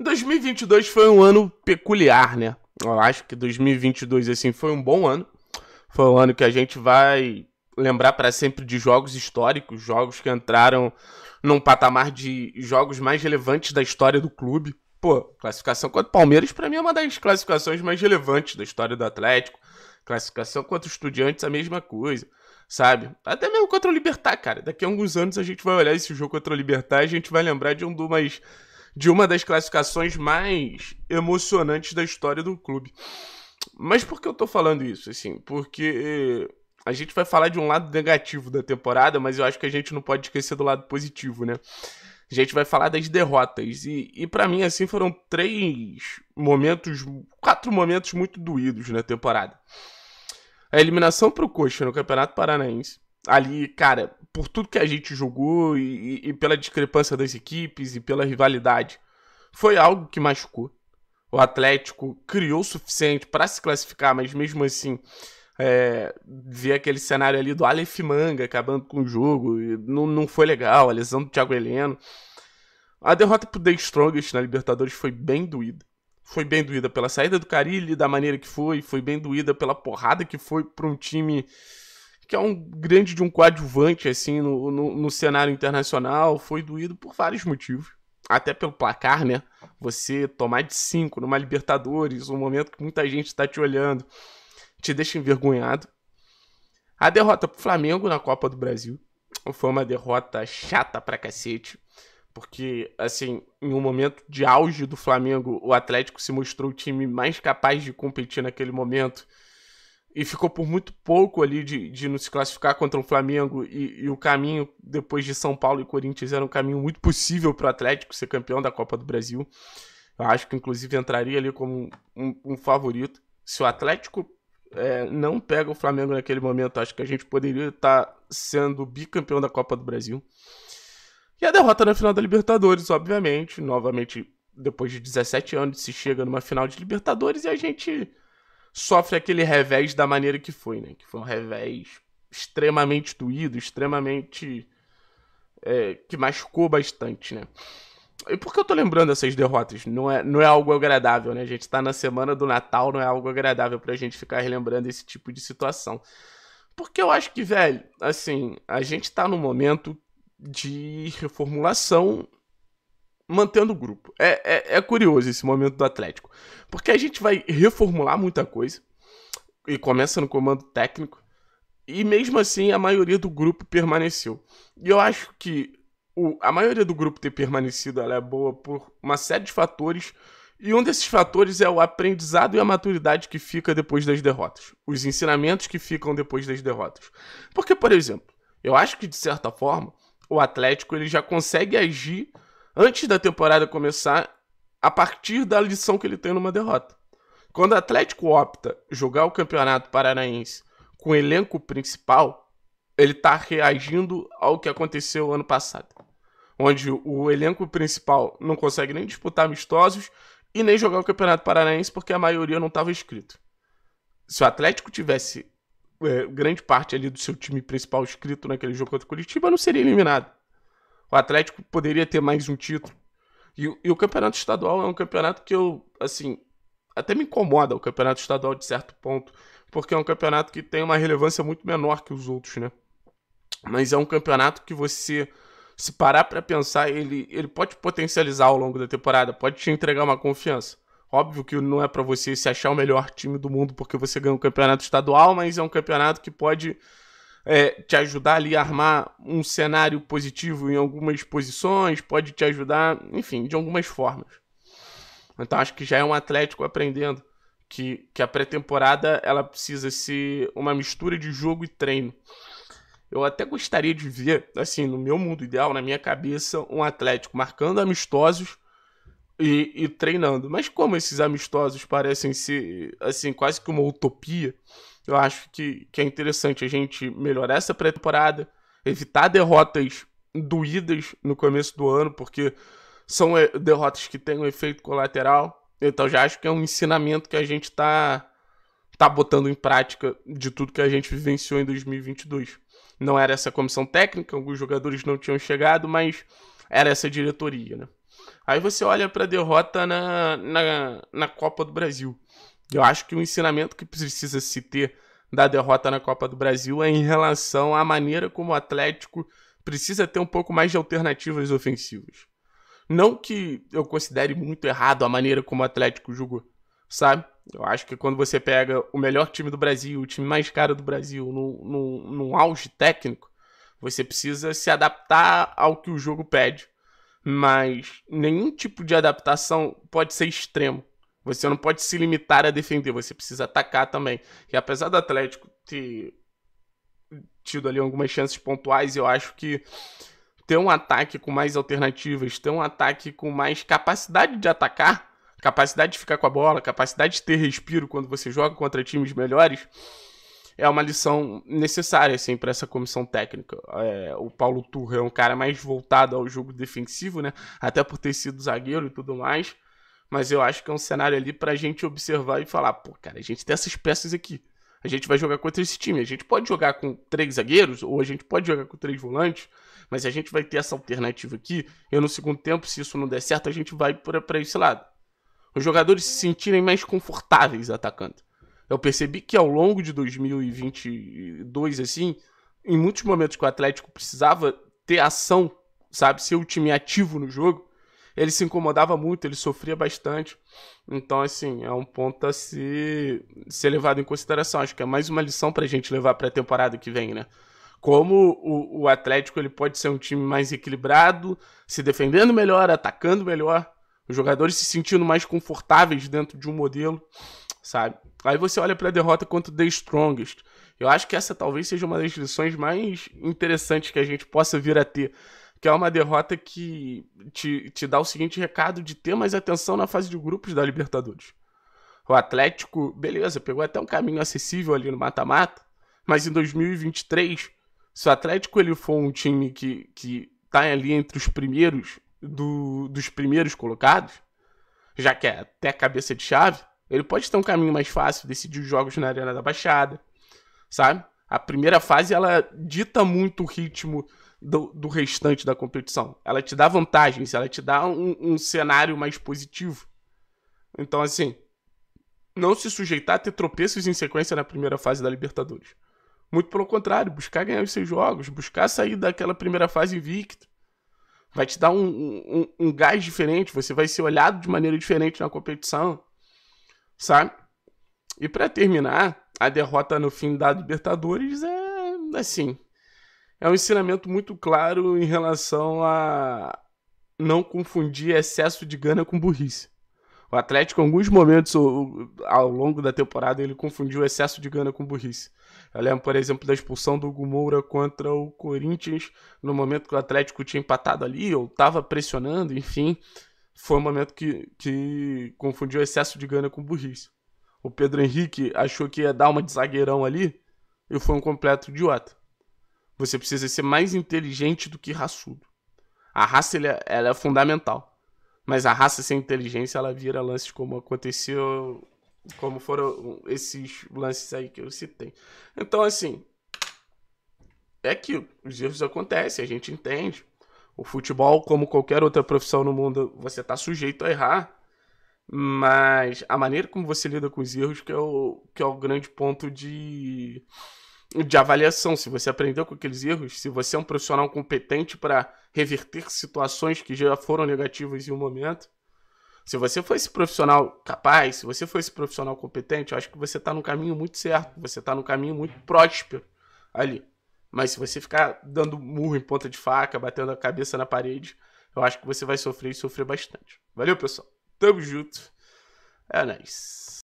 2022 foi um ano peculiar, né? Eu acho que 2022 assim foi um bom ano. Foi um ano que a gente vai lembrar para sempre de jogos históricos, jogos que entraram num patamar de jogos mais relevantes da história do clube. Pô, classificação contra o Palmeiras para mim é uma das classificações mais relevantes da história do Atlético. Classificação contra o Estudiantes a mesma coisa, sabe? Até mesmo contra o Libertar, cara. Daqui a alguns anos a gente vai olhar esse jogo contra o Libertar e a gente vai lembrar de um dos mais de uma das classificações mais emocionantes da história do clube. Mas por que eu tô falando isso? Assim, porque eh, a gente vai falar de um lado negativo da temporada, mas eu acho que a gente não pode esquecer do lado positivo, né? A gente vai falar das derrotas. E, e para mim, assim, foram três momentos, quatro momentos muito doídos na temporada. A eliminação pro Coxa no Campeonato Paranaense. Ali, cara, por tudo que a gente jogou e, e, pela discrepância das equipes e pela rivalidade, foi algo que machucou. O Atlético criou o suficiente para se classificar, mas mesmo assim, é, ver aquele cenário ali do Aleph Manga acabando com o jogo, não, não foi legal, a lesão do Thiago Heleno. A derrota pro The Strongest na Libertadores foi bem doída. Foi bem doída pela saída do Carilli, da maneira que foi, foi bem doída pela porrada que foi para um time que é um grande de um coadjuvante, assim, no, no, no cenário internacional, foi doído por vários motivos. Até pelo placar, né? Você tomar de 5 numa Libertadores, um momento que muita gente está te olhando, te deixa envergonhado. A derrota pro Flamengo na Copa do Brasil foi uma derrota chata pra cacete, porque, assim, em um momento de auge do Flamengo, o Atlético se mostrou o time mais capaz de competir naquele momento e ficou por muito pouco ali de, de não se classificar contra o Flamengo e, e, o caminho depois de São Paulo e Corinthians era um caminho muito possível para o Atlético ser campeão da Copa do Brasil. Eu acho que inclusive entraria ali como um, um favorito. Se o Atlético é, não pega o Flamengo naquele momento, acho que a gente poderia estar tá sendo bicampeão da Copa do Brasil. E a derrota na final da Libertadores, obviamente, novamente depois de 17 anos se chega numa final de Libertadores e a gente sofre aquele revés da maneira que foi, né? Que foi um revés extremamente doído, extremamente. É, que machucou bastante, né? E por que eu tô lembrando essas derrotas? Não é, não é algo agradável, né? A gente tá na semana do Natal, não é algo agradável pra gente ficar relembrando esse tipo de situação. Porque eu acho que, velho, assim, a gente tá num momento de reformulação mantendo o grupo. É, é, é, curioso esse momento do Atlético. Porque a gente vai reformular muita coisa. E começa no comando técnico. E mesmo assim, a maioria do grupo permaneceu. E eu acho que o, a maioria do grupo ter permanecido é boa por uma série de fatores. E um desses fatores é o aprendizado e a maturidade que fica depois das derrotas. Os ensinamentos que ficam depois das derrotas. Porque, por exemplo, eu acho que de certa forma o Atlético ele já consegue agir antes da temporada começar a partir da lição que ele tem numa derrota. Quando o Atlético opta jogar o Campeonato Paranaense com o elenco principal, ele está reagindo ao que aconteceu ano passado, onde o elenco principal não consegue nem disputar amistosos e nem jogar o Campeonato Paranaense porque a maioria não estava inscrito. Se o Atlético tivesse é, grande parte ali do seu time principal inscrito naquele jogo contra o Curitiba, não seria eliminado. O Atlético poderia ter mais um título. E, e, o campeonato estadual é um campeonato que eu, assim, até me incomoda o campeonato estadual de certo ponto, porque é um campeonato que tem uma relevância muito menor que os outros, né? Mas é um campeonato que você, se parar para pensar, ele, ele pode potencializar ao longo da temporada, pode te entregar uma confiança. Óbvio que não é para você se achar o melhor time do mundo porque você ganha um campeonato estadual, mas é um campeonato que pode é, te ajudar ali a armar um cenário positivo em algumas posições, pode te ajudar, enfim, de algumas formas. Então acho que já é um Atlético aprendendo que, que a pré-temporada ela precisa ser uma mistura de jogo e treino. Eu até gostaria de ver, assim, no meu mundo ideal, na minha cabeça, um Atlético marcando amistosos e, e treinando. Mas como esses amistosos parecem ser, assim, quase que uma utopia, eu acho que, que é interessante a gente melhorar essa pré-temporada, evitar derrotas doídas no começo do ano, porque são eh, derrotas que têm um efeito colateral. Então já acho que é um ensinamento que a gente está tá botando em prática de tudo que a gente vivenciou em 2022. Não era essa comissão técnica, alguns jogadores não tinham chegado, mas era essa diretoria, né? Aí você olha para a derrota na, na, na Copa do Brasil. Eu acho que o ensinamento que precisa se ter da derrota na Copa do Brasil é em relação à maneira como o Atlético precisa ter um pouco mais de alternativas ofensivas. Não que eu considere muito errado a maneira como o Atlético jogou, sabe? Eu acho que quando você pega o melhor time do Brasil, o time mais caro do Brasil, num, num, num auge técnico, você precisa se adaptar ao que o jogo pede. Mas nenhum tipo de adaptação pode ser extremo. Você não pode se limitar a defender, você precisa atacar também. E apesar do Atlético ter tido ali algumas chances pontuais, eu acho que ter um ataque com mais alternativas, ter um ataque com mais capacidade de atacar, capacidade de ficar com a bola, capacidade de ter respiro quando você joga contra times melhores, é uma lição necessária assim para essa comissão técnica. É, o Paulo Turra é um cara mais voltado ao jogo defensivo, né? Até por ter sido zagueiro e tudo mais mas eu acho que é um cenário ali pra gente observar e falar, pô, cara, a gente tem essas peças aqui. A gente vai jogar contra esse time. A gente pode jogar com três zagueiros, ou a gente pode jogar com três volantes, mas a gente vai ter essa alternativa aqui. E no segundo tempo, se isso não der certo, a gente vai para esse lado. Os jogadores se sentirem mais confortáveis atacando. Eu percebi que ao longo de 2022, assim, em muitos momentos que o Atlético precisava ter ação, sabe, ser o time ativo no jogo, ele se incomodava muito, ele sofria bastante. Então, assim, é um ponto a se ser levado em consideração. Acho que é mais uma lição para a gente levar para a temporada que vem, né? Como o, o Atlético ele pode ser um time mais equilibrado, se defendendo melhor, atacando melhor, os jogadores se sentindo mais confortáveis dentro de um modelo, sabe? Aí você olha para a derrota contra o The Strongest. Eu acho que essa talvez seja uma das lições mais interessantes que a gente possa vir a ter que é uma derrota que te, te dá o seguinte recado de ter mais atenção na fase de grupos da Libertadores. O Atlético, beleza, pegou até um caminho acessível ali no mata-mata, mas em 2023, se o Atlético ele for um time que, que tá ali entre os primeiros do, dos primeiros colocados, já que é até cabeça de chave, ele pode ter um caminho mais fácil, decidir os jogos na Arena da Baixada, sabe? A primeira fase ela dita muito o ritmo do, do, restante da competição. Ela te dá vantagens, ela te dá um, um cenário mais positivo. Então, assim, não se sujeitar a ter tropeços em sequência na primeira fase da Libertadores. Muito pelo contrário, buscar ganhar os seus jogos, buscar sair daquela primeira fase invicto. Vai te dar um, um, um gás diferente, você vai ser olhado de maneira diferente na competição, sabe? E para terminar, a derrota no fim da Libertadores é assim é um ensinamento muito claro em relação a não confundir excesso de gana com burrice. O Atlético, em alguns momentos ao longo da temporada, ele confundiu excesso de gana com burrice. Eu lembro, por exemplo, da expulsão do Hugo Moura contra o Corinthians, no momento que o Atlético tinha empatado ali, ou estava pressionando, enfim. Foi um momento que, que confundiu excesso de gana com burrice. O Pedro Henrique achou que ia dar uma de zagueirão ali e foi um completo idiota. Você precisa ser mais inteligente do que raçudo. A raça é, ela é fundamental. Mas a raça sem inteligência, ela vira lances como aconteceu, como foram esses lances aí que eu citei. Então, assim, é que os erros acontecem, a gente entende. O futebol, como qualquer outra profissão no mundo, você está sujeito a errar. Mas a maneira como você lida com os erros que é o, que é o grande ponto de de avaliação, se você aprendeu com aqueles erros, se você é um profissional competente para reverter situações que já foram negativas em um momento. Se você for esse profissional capaz, se você for esse profissional competente, eu acho que você está no caminho muito certo, você está no caminho muito próspero ali. Mas se você ficar dando murro em ponta de faca, batendo a cabeça na parede, eu acho que você vai sofrer e sofrer bastante. Valeu, pessoal. Tamo junto. É nóis.